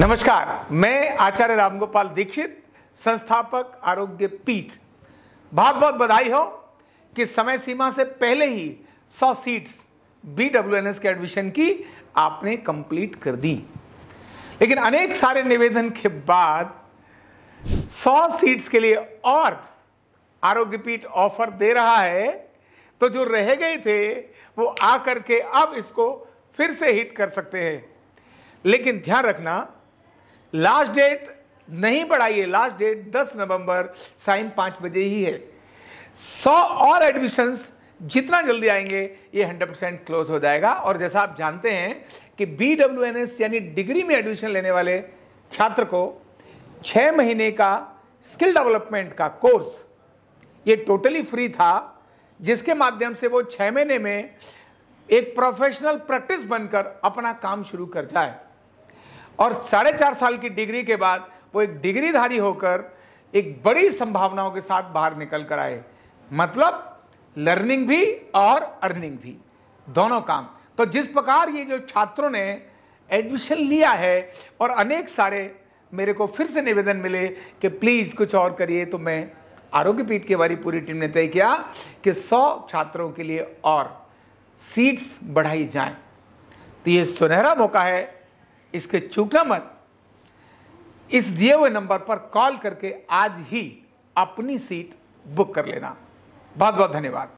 नमस्कार मैं आचार्य रामगोपाल दीक्षित संस्थापक आरोग्य पीठ बहुत बहुत बधाई हो कि समय सीमा से पहले ही 100 सीट्स बी डब्ल्यू के एडमिशन की आपने कंप्लीट कर दी लेकिन अनेक सारे निवेदन के बाद 100 सीट्स के लिए और आरोग्य पीठ ऑफर दे रहा है तो जो रह गए थे वो आकर के अब इसको फिर से हिट कर सकते हैं लेकिन ध्यान रखना लास्ट डेट नहीं बढ़ाइए लास्ट डेट 10 नवंबर साइन पाँच बजे ही है सौ और एडमिशंस जितना जल्दी आएंगे ये 100 परसेंट क्लोज हो जाएगा और जैसा आप जानते हैं कि बी डब्ल्यू एन एस यानी डिग्री में एडमिशन लेने वाले छात्र को छः महीने का स्किल डेवलपमेंट का कोर्स ये टोटली फ्री था जिसके माध्यम से वो छः महीने में एक प्रोफेशनल प्रैक्टिस बनकर अपना काम शुरू कर जाए और साढ़े चार साल की डिग्री के बाद वो एक डिग्रीधारी होकर एक बड़ी संभावनाओं के साथ बाहर निकल कर आए मतलब लर्निंग भी और अर्निंग भी दोनों काम तो जिस प्रकार ये जो छात्रों ने एडमिशन लिया है और अनेक सारे मेरे को फिर से निवेदन मिले कि प्लीज़ कुछ और करिए तो मैं आरोग्य पीठ के बारी पूरी टीम ने तय किया कि 100 छात्रों के लिए और सीट्स बढ़ाई जाएं तो ये सुनहरा मौका है इसके चूकना मत इस दिए हुए नंबर पर कॉल करके आज ही अपनी सीट बुक कर लेना बहुत बहुत धन्यवाद